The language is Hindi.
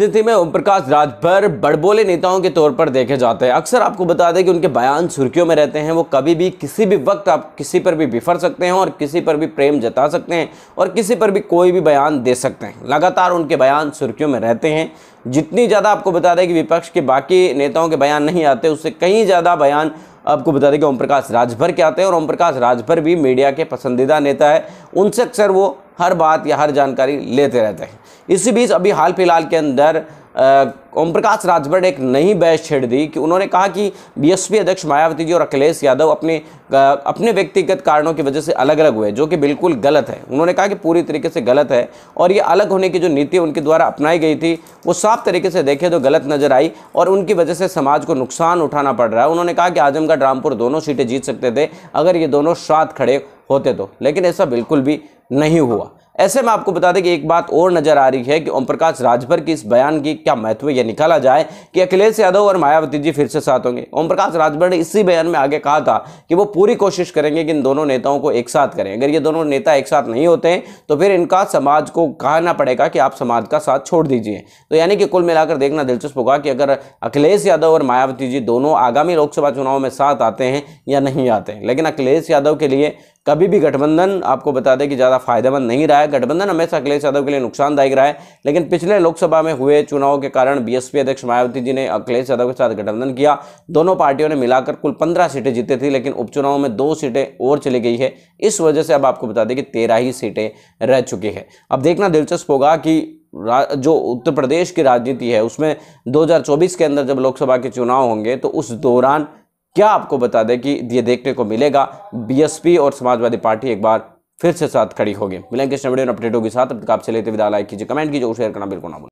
राजनीति में ओम प्रकाश राजभर बड़बोले नेताओं के तौर पर देखे जाते हैं अक्सर आपको बता दें कि उनके बयान सुर्खियों में रहते हैं वो कभी भी किसी भी वक्त आप किसी पर भी बिफर सकते हैं और किसी पर भी प्रेम जता सकते हैं और किसी पर भी कोई भी बयान दे सकते हैं लगातार उनके बयान सुर्खियों में रहते हैं जितनी ज़्यादा आपको बता दें कि विपक्ष के बाकी नेताओं के बयान नहीं आते उससे कहीं ज़्यादा बयान आपको बता दें कि ओम प्रकाश राजभर के आते हैं और ओम प्रकाश राजभर भी मीडिया के पसंदीदा नेता है उनसे अक्सर वो हर बात या हर जानकारी लेते रहते हैं इसी बीच अभी हाल फिलहाल के अंदर ओम प्रकाश राजभर ने एक नई बहस छेड़ दी कि उन्होंने कहा कि बीएसपी अध्यक्ष मायावती जी और अखिलेश यादव अपने अपने व्यक्तिगत कारणों की वजह से अलग अलग हुए जो कि बिल्कुल गलत है उन्होंने कहा कि पूरी तरीके से गलत है और ये अलग होने की जो नीति उनके द्वारा अपनाई गई थी वो साफ तरीके से देखे तो गलत नजर आई और उनकी वजह से समाज को नुकसान उठाना पड़ रहा है उन्होंने कहा कि आजमगढ़ रामपुर दोनों सीटें जीत सकते थे अगर ये दोनों साथ खड़े होते तो लेकिन ऐसा बिल्कुल भी नहीं हुआ ऐसे में आपको बता दें कि एक बात और नजर आ रही है कि ओम प्रकाश राजभर के इस बयान की क्या महत्व यह निकाला जाए कि अखिलेश यादव और मायावती जी फिर से साथ होंगे ओम प्रकाश राजभर ने इसी बयान में आगे कहा था कि वो पूरी कोशिश करेंगे कि इन दोनों नेताओं को एक साथ करें अगर ये दोनों नेता एक साथ नहीं होते हैं तो फिर इनका समाज को कहना पड़ेगा कि आप समाज का साथ छोड़ दीजिए तो यानी कि कुल मिलाकर देखना दिलचस्प होगा कि अगर अखिलेश यादव और मायावती जी दोनों आगामी लोकसभा चुनाव में साथ आते हैं या नहीं आते हैं लेकिन अखिलेश यादव के लिए कभी भी गठबंधन आपको बता दें कि ज़्यादा फायदेमंद नहीं रहा है गठबंधन हमेशा अखिलेश यादव के लिए नुकसानदायक रहा है लेकिन पिछले लोकसभा में हुए चुनाव के कारण बीएसपी अध्यक्ष मायावती जी ने अखिलेश यादव के साथ गठबंधन किया दोनों पार्टियों ने मिलाकर कुल पंद्रह सीटें जीती थी लेकिन उपचुनाव में दो सीटें और चली गई है इस वजह से अब आपको बता दें कि तेरह ही सीटें रह चुकी है अब देखना दिलचस्प होगा कि जो उत्तर प्रदेश की राजनीति है उसमें 2024 के अंदर जब लोकसभा के चुनाव होंगे तो उस दौरान क्या आपको बता दें कि ये देखने को मिलेगा बीएसपी और समाजवादी पार्टी एक बार फिर से साथ खड़ी होगी मिलेंगे अपडेटों के साथ आपसे लेते विदा लाइक कीजिए कमेंट कीजिए और शेयर करना बिल्कुल ना